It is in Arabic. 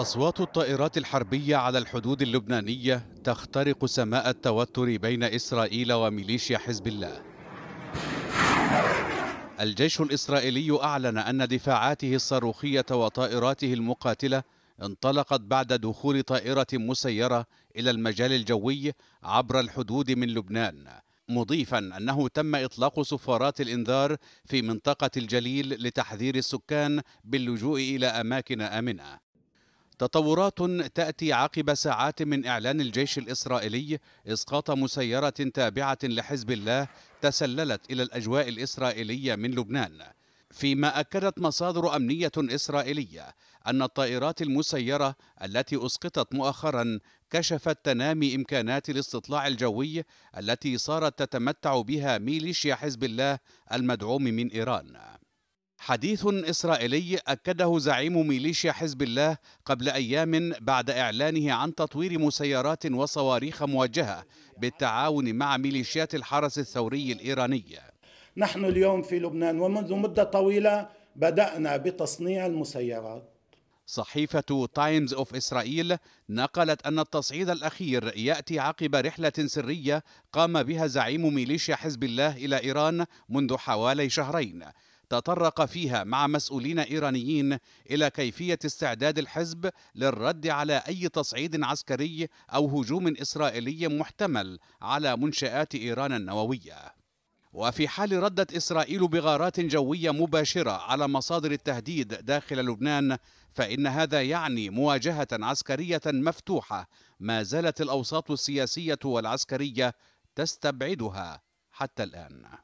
أصوات الطائرات الحربية على الحدود اللبنانية تخترق سماء التوتر بين إسرائيل وميليشيا حزب الله الجيش الإسرائيلي أعلن أن دفاعاته الصاروخية وطائراته المقاتلة انطلقت بعد دخول طائرة مسيرة إلى المجال الجوي عبر الحدود من لبنان مضيفا أنه تم إطلاق صفارات الإنذار في منطقة الجليل لتحذير السكان باللجوء إلى أماكن آمنة تطورات تأتي عقب ساعات من إعلان الجيش الإسرائيلي إسقاط مسيرة تابعة لحزب الله تسللت إلى الأجواء الإسرائيلية من لبنان فيما أكدت مصادر أمنية إسرائيلية أن الطائرات المسيرة التي أسقطت مؤخرا كشفت تنامي إمكانات الاستطلاع الجوي التي صارت تتمتع بها ميليشيا حزب الله المدعوم من إيران حديث إسرائيلي أكده زعيم ميليشيا حزب الله قبل أيام بعد إعلانه عن تطوير مسيرات وصواريخ موجهة بالتعاون مع ميليشيات الحرس الثوري الإيراني نحن اليوم في لبنان ومنذ مدة طويلة بدأنا بتصنيع المسيرات صحيفة تايمز اوف اسرائيل نقلت ان التصعيد الاخير ياتي عقب رحلة سرية قام بها زعيم ميليشيا حزب الله الى ايران منذ حوالي شهرين تطرق فيها مع مسؤولين إيرانيين إلى كيفية استعداد الحزب للرد على أي تصعيد عسكري أو هجوم إسرائيلي محتمل على منشآت إيران النووية وفي حال ردت إسرائيل بغارات جوية مباشرة على مصادر التهديد داخل لبنان فإن هذا يعني مواجهة عسكرية مفتوحة ما زالت الأوساط السياسية والعسكرية تستبعدها حتى الآن